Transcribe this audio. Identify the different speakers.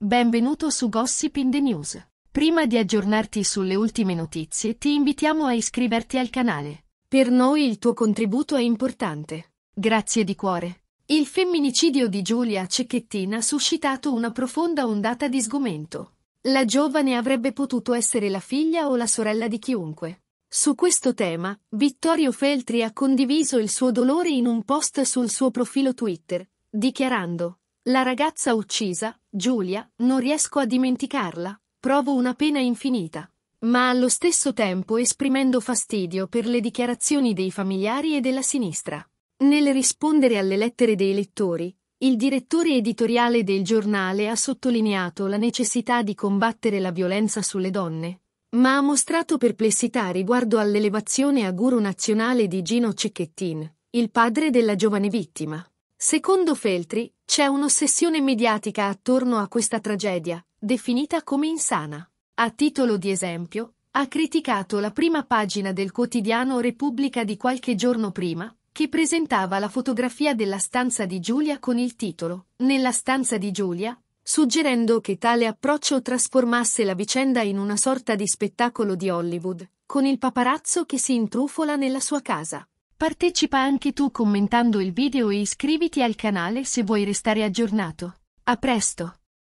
Speaker 1: Benvenuto su Gossip in the News. Prima di aggiornarti sulle ultime notizie, ti invitiamo a iscriverti al canale. Per noi il tuo contributo è importante. Grazie di cuore. Il femminicidio di Giulia Cecchettina ha suscitato una profonda ondata di sgomento. La giovane avrebbe potuto essere la figlia o la sorella di chiunque. Su questo tema, Vittorio Feltri ha condiviso il suo dolore in un post sul suo profilo Twitter, dichiarando la ragazza uccisa, Giulia, non riesco a dimenticarla, provo una pena infinita, ma allo stesso tempo esprimendo fastidio per le dichiarazioni dei familiari e della sinistra. Nel rispondere alle lettere dei lettori, il direttore editoriale del giornale ha sottolineato la necessità di combattere la violenza sulle donne, ma ha mostrato perplessità riguardo all'elevazione a guru nazionale di Gino Cecchettin, il padre della giovane vittima. Secondo Feltri, c'è un'ossessione mediatica attorno a questa tragedia, definita come insana. A titolo di esempio, ha criticato la prima pagina del quotidiano Repubblica di qualche giorno prima, che presentava la fotografia della stanza di Giulia con il titolo Nella stanza di Giulia, suggerendo che tale approccio trasformasse la vicenda in una sorta di spettacolo di Hollywood, con il paparazzo che si intrufola nella sua casa. Partecipa anche tu commentando il video e iscriviti al canale se vuoi restare aggiornato. A presto!